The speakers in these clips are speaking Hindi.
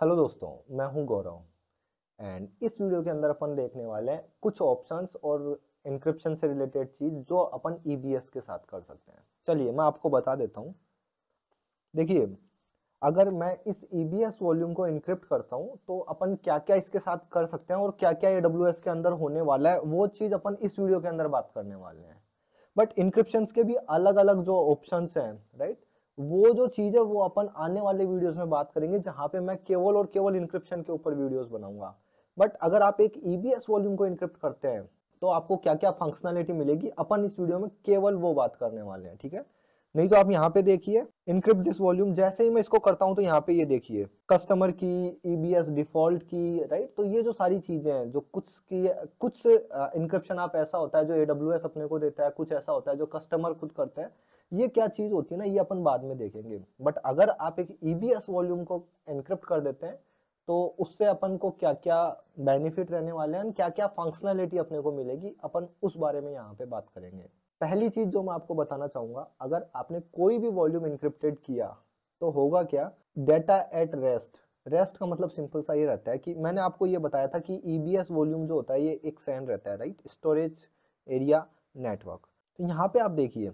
हेलो दोस्तों मैं हूं गौरव एंड इस वीडियो के अंदर अपन देखने वाले हैं कुछ ऑप्शंस और इंक्रिप्शन से रिलेटेड चीज जो अपन ईबीएस e के साथ कर सकते हैं चलिए मैं आपको बता देता हूं देखिए अगर मैं इस ईबीएस e वॉल्यूम को इंक्रिप्ट करता हूं तो अपन क्या क्या इसके साथ कर सकते हैं और क्या क्या ए के अंदर होने वाला है वो चीज़ अपन इस वीडियो के अंदर बात करने वाले हैं बट इंक्रिप्शन के भी अलग अलग जो ऑप्शन हैं राइट वो जो चीज है वो अपन आने वाले वीडियोस में बात करेंगे जहां पे मैं केवल और केवल इंक्रिप्शन के ऊपर वीडियोस बनाऊंगा बट अगर आप एक ईबीएस e वॉल्यूम को इंक्रिप्ट करते हैं तो आपको क्या क्या फंक्शनैलिटी मिलेगी अपन इस वीडियो में केवल वो बात करने वाले हैं ठीक है नहीं तो आप यहाँ पे देखिए इनक्रिप्ट दिस वॉल्यूम जैसे ही मैं इसको करता हूँ तो यहाँ पे ये यह देखिए कस्टमर की ईबीएस e डिफॉल्ट की राइट तो ये जो सारी चीजें हैं जो कुछ की कुछ इनक्रिप्शन आप ऐसा होता है जो एडब्ल्यू अपने को देता है कुछ ऐसा होता है जो कस्टमर खुद करता है ये क्या चीज होती है ना ये अपन बाद में देखेंगे बट अगर आप एक ईबीएस e वॉल्यूम को इनक्रिप्ट कर देते हैं तो उससे अपन को क्या क्या बेनिफिट रहने वाले हैं क्या क्या फंक्शनैलिटी अपने को मिलेगी अपन उस बारे में यहाँ पे बात करेंगे पहली चीज जो मैं आपको बताना चाहूंगा अगर आपने कोई भी वॉल्यूम इंक्रिप्टेड किया तो होगा क्या डेटा एट रेस्ट रेस्ट का मतलब सिंपल सा ये रहता है कि मैंने आपको ये बताया था कि ई e वॉल्यूम जो होता है ये एक सैन रहता है राइट स्टोरेज एरिया नेटवर्क तो यहाँ पे आप देखिए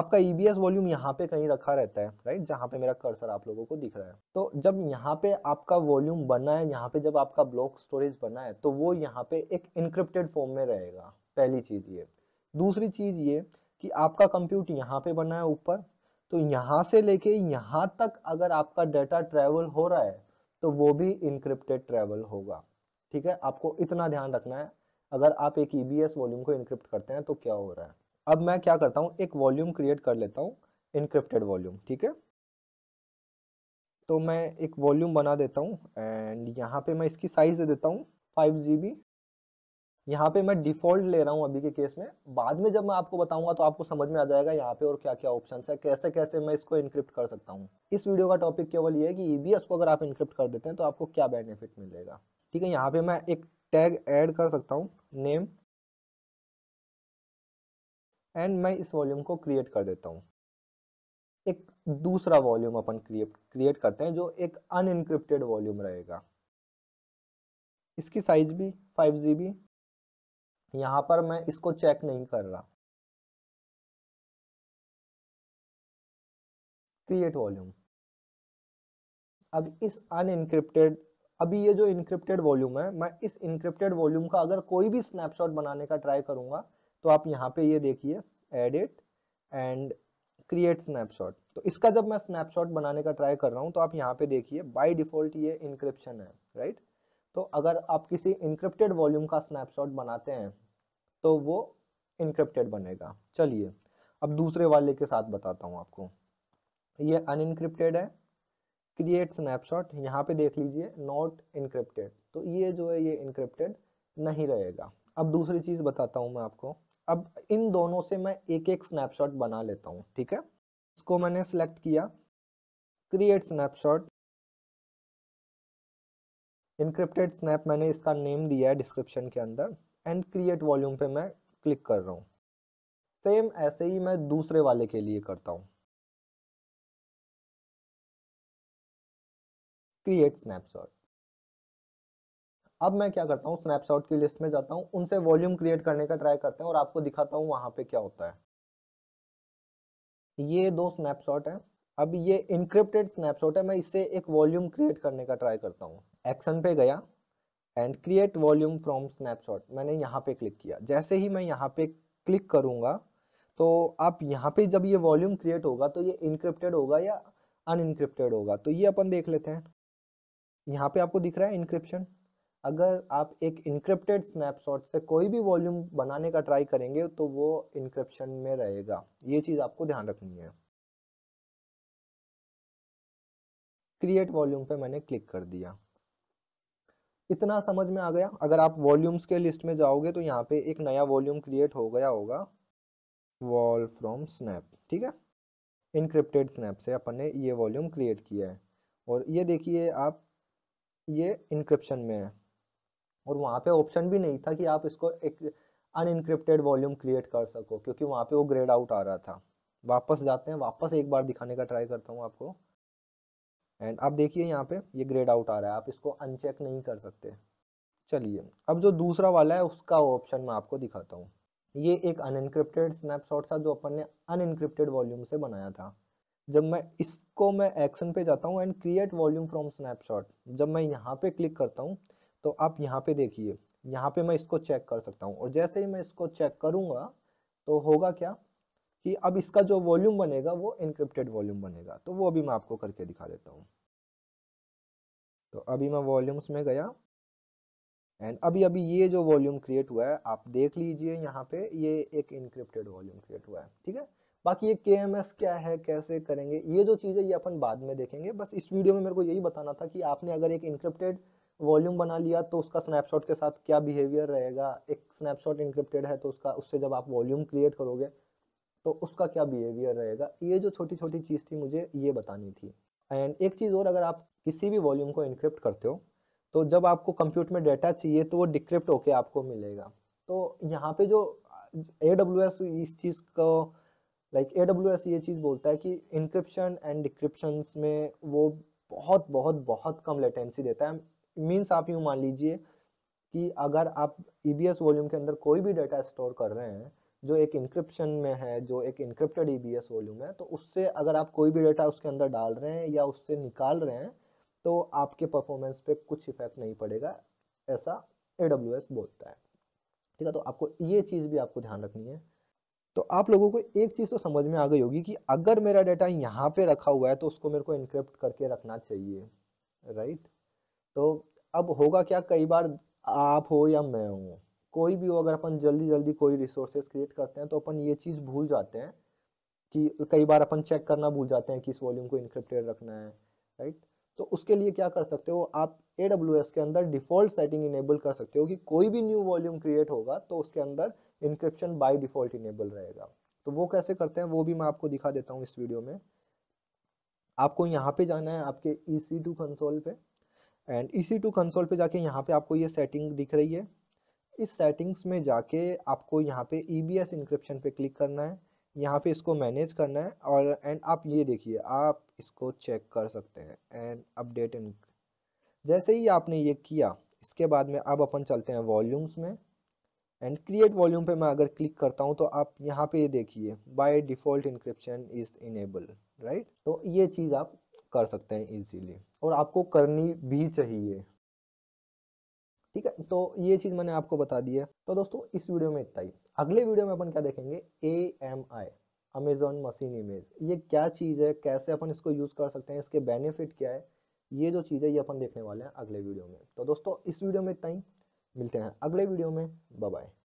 आपका ई e वॉल्यूम यहाँ पे कहीं रखा रहता है राइट जहाँ पे मेरा कर्सर आप लोगों को दिख रहा है तो जब यहाँ पे आपका वॉल्यूम बना है यहाँ पे जब आपका ब्लॉक स्टोरेज बना है तो वो यहाँ पे एक इनक्रिप्टेड फॉर्म में रहेगा पहली चीज़ ये दूसरी चीज़ ये कि आपका कंप्यूट यहाँ पे बना है ऊपर तो यहाँ से लेके यहाँ तक अगर आपका डाटा ट्रैवल हो रहा है तो वो भी इनक्रिप्टेड ट्रैवल होगा ठीक है आपको इतना ध्यान रखना है अगर आप एक ई e वॉल्यूम को इनक्रिप्ट करते हैं तो क्या हो रहा है अब मैं क्या करता हूँ एक वॉल्यूम क्रिएट कर लेता हूँ इनक्रिप्टेड वॉल्यूम ठीक है तो मैं एक वॉल्यूम बना देता हूँ एंड यहाँ पे मैं इसकी साइज़ दे देता हूँ फाइव जी बी यहाँ पे मैं डिफॉल्ट ले रहा हूँ अभी के केस में बाद में जब मैं आपको बताऊंगा तो आपको समझ में आ जाएगा यहाँ पे और क्या क्या ऑप्शन है कैसे कैसे मैं इसको इनक्रिप्ट कर सकता हूँ इस वीडियो का टॉपिक केवल ये है कि ईबीएस को अगर आप इनक्रिप्ट कर देते हैं तो आपको क्या बेनिफिट मिलेगा ठीक है यहाँ पे मैं एक टैग ऐड कर सकता हूँ नेम एंड मैं इस वॉल्यूम को क्रिएट कर देता हूँ एक दूसरा वॉल्यूम अपन क्रिएट क्रिएट करते हैं जो एक अनइनक्रिप्टेड वॉल्यूम रहेगा इसकी साइज भी फाइव जी बी यहाँ पर मैं इसको चेक नहीं कर रहा क्रिएट वॉल्यूम अब इस अनइनक्रिप्टेड अभी ये जो इनक्रिप्टेड वॉल्यूम है मैं इस इनक्रिप्टेड वॉल्यूम का अगर कोई भी स्नैपशॉट बनाने का ट्राई करूंगा तो आप यहाँ पे ये देखिए एडिट एंड क्रिएट स्नैपशॉट तो इसका जब मैं स्नैपशॉट बनाने का ट्राई कर रहा हूँ तो आप यहाँ पे देखिए बाय डिफॉल्ट ये इंक्रिप्शन है राइट तो अगर आप किसी इंक्रिप्टेड वॉल्यूम का स्नैपशॉट बनाते हैं तो वो इंक्रिप्टेड बनेगा चलिए अब दूसरे वाले के साथ बताता हूँ आपको ये अनइनक्रिप्टेड है क्रिएट स्नैपशॉट यहाँ पे देख लीजिए नॉट इनक्रिप्टेड तो ये जो है ये इनक्रिप्टेड नहीं रहेगा अब दूसरी चीज़ बताता हूँ मैं आपको अब इन दोनों से मैं एक एक स्नैपशॉट बना लेता हूँ ठीक है इसको मैंने सेलेक्ट किया क्रिएट स्नैपशॉट इनक्रिप्टेड स्नैप मैंने इसका नेम दिया है डिस्क्रिप्शन के अंदर एंड क्रिएट वॉल्यूम पे मैं क्लिक कर रहा हूँ सेम ऐसे ही मैं दूसरे वाले के लिए करता हूँ क्रिएट स्नैपशॉट अब मैं क्या करता हूँ स्नैपशॉट की लिस्ट में जाता हूँ उनसे वॉल्यूम क्रिएट करने का ट्राई करते हैं और आपको दिखाता हूँ वहाँ पे क्या होता है ये दो स्नैपशॉट हैं अब ये इनक्रिप्टेड स्नैपशॉट है मैं इससे एक वॉल्यूम क्रिएट करने का ट्राई करता हूँ एक्शन पे गया and create volume from snapshot मैंने यहाँ पे क्लिक किया जैसे ही मैं यहाँ पे क्लिक करूँगा तो आप यहाँ पे जब ये वॉल्यूम क्रिएट होगा तो ये इनक्रिप्टेड होगा या अनइनक्रिप्टेड होगा तो ये अपन देख लेते हैं यहाँ पे आपको दिख रहा है इनक्रिप्शन अगर आप एक इनक्रिप्टेड स्नैपशॉट से कोई भी वॉल्यूम बनाने का ट्राई करेंगे तो वो इनक्रिप्शन में रहेगा ये चीज़ आपको ध्यान रखनी है क्रिएट वॉल्यूम पे मैंने क्लिक कर दिया इतना समझ में आ गया अगर आप वॉल्यूम्स के लिस्ट में जाओगे तो यहाँ पे एक नया वॉल्यूम क्रिएट हो गया होगा वॉल फ्रॉम स्नैप ठीक है इनक्रिप्टेड स्नैप से अपन ने ये वॉल्यूम क्रिएट किया है और ये देखिए आप ये इनक्रिप्शन में है और वहाँ पे ऑप्शन भी नहीं था कि आप इसको एक अनइनक्रिप्टेड वॉल्यूम क्रिएट कर सको क्योंकि वहाँ पे वो ग्रेड आउट आ रहा था वापस जाते हैं वापस एक बार दिखाने का ट्राई करता हूँ आपको एंड आप देखिए यहाँ पे ये ग्रेड आउट आ रहा है आप इसको अनचेक नहीं कर सकते चलिए अब जो दूसरा वाला है उसका ऑप्शन मैं आपको दिखाता हूँ ये एक अनइनक्रिप्टेड स्नैपशॉट था जो अपन ने अनइनक्रिप्टेड वॉल्यूम से बनाया था जब मैं इसको मैं एक्शन पे जाता हूँ and create volume from snapshot जब मैं यहाँ पे क्लिक करता हूँ तो आप यहाँ पे देखिए यहाँ पे मैं इसको चेक कर सकता हूँ और जैसे ही मैं इसको चेक करूँगा तो होगा क्या कि अब इसका जो वॉल्यूम बनेगा वो इनक्रिप्टेड वॉल्यूम बनेगा तो वो अभी मैं आपको करके दिखा देता हूँ तो अभी मैं वॉल्यूम्स में गया एंड अभी अभी ये जो वॉल्यूम क्रिएट हुआ है आप देख लीजिए यहाँ पे ये एक इनक्रिप्टेड वॉल्यूम क्रिएट हुआ है ठीक है बाकी ये के क्या है कैसे करेंगे ये जो चीज़ है ये अपन बाद में देखेंगे बस इस वीडियो में मेरे को यही बताना था कि आपने अगर एक इनक्रिप्टेड वॉल्यूम बना लिया तो उसका स्नैपशॉट के साथ क्या बिहेवियर रहेगा एक स्नैपशॉट इनक्रिप्टेड है तो उसका उससे जब आप वॉल्यूम क्रिएट करोगे तो उसका क्या बिहेवियर रहेगा ये जो छोटी छोटी चीज़ थी मुझे ये बतानी थी एंड एक चीज़ और अगर आप किसी भी वॉल्यूम को इनक्रिप्ट करते हो तो जब आपको कंप्यूटर में डेटा चाहिए तो वो डिक्रिप्ट होके आपको मिलेगा तो यहाँ पे जो ए इस चीज़ को लाइक डब्ल्यू ए ये चीज़ बोलता है कि इनक्रिप्शन एंड डिक्रिप्शन में वो बहुत बहुत बहुत कम लेटेंसी देता है मीन्स आप यूँ मान लीजिए कि अगर आप ई e वॉल्यूम के अंदर कोई भी डाटा स्टोर कर रहे हैं जो एक इंक्रिप्शन में है जो एक इंक्रिप्टेड ई वॉल्यूम है तो उससे अगर आप कोई भी डेटा उसके अंदर डाल रहे हैं या उससे निकाल रहे हैं तो आपके परफॉर्मेंस पे कुछ इफेक्ट नहीं पड़ेगा ऐसा ए बोलता है ठीक है तो आपको ये चीज़ भी आपको ध्यान रखनी है तो आप लोगों को एक चीज़ तो समझ में आ गई होगी कि अगर मेरा डाटा यहाँ पे रखा हुआ है तो उसको मेरे को इनक्रिप्ट करके रखना चाहिए राइट तो अब होगा क्या कई बार आप हो या मैं हूँ कोई भी हो अगर अपन जल्दी जल्दी कोई रिसोर्सेज क्रिएट करते हैं तो अपन ये चीज़ भूल जाते हैं कि कई बार अपन चेक करना भूल जाते हैं कि इस वॉल्यूम को इनक्रिप्टेड रखना है राइट तो उसके लिए क्या कर सकते हो आप ए के अंदर डिफॉल्ट सेटिंग इनेबल कर सकते हो कि कोई भी न्यू वॉल्यूम क्रिएट होगा तो उसके अंदर इंक्रिप्शन बाय डिफॉल्ट इनेबल रहेगा तो वो कैसे करते हैं वो भी मैं आपको दिखा देता हूँ इस वीडियो में आपको यहाँ पे जाना है आपके ई सी टू कंसोल पे and E C two console पे जाके यहाँ पे आपको ये सेटिंग दिख रही है इस सेटिंग्स में जाके आपको यहाँ पे ई बी एस इंक्रिप्शन पर क्लिक करना है यहाँ पे इसको मैनेज करना है और एंड आप ये देखिए आप इसको चेक कर सकते हैं एंड अपडेट इन जैसे ही आपने ये किया इसके बाद में अब अपन चलते हैं वॉल्यूम्स में एंड क्रिएट वॉल्यूम पे मैं अगर क्लिक करता हूँ तो आप यहाँ पे ये देखिए by default encryption is enable right तो ये चीज़ आप कर सकते हैं ईजीली और आपको करनी भी चाहिए ठीक है तो ये चीज़ मैंने आपको बता दी है तो दोस्तों इस वीडियो में इतना ही अगले वीडियो में अपन क्या देखेंगे A M I Amazon machine image ये क्या चीज़ है कैसे अपन इसको यूज़ कर सकते हैं इसके बेनिफिट क्या है ये जो चीज़ है ये अपन देखने वाले हैं अगले वीडियो में तो दोस्तों इस वीडियो में इतना ही मिलते हैं अगले वीडियो में बाय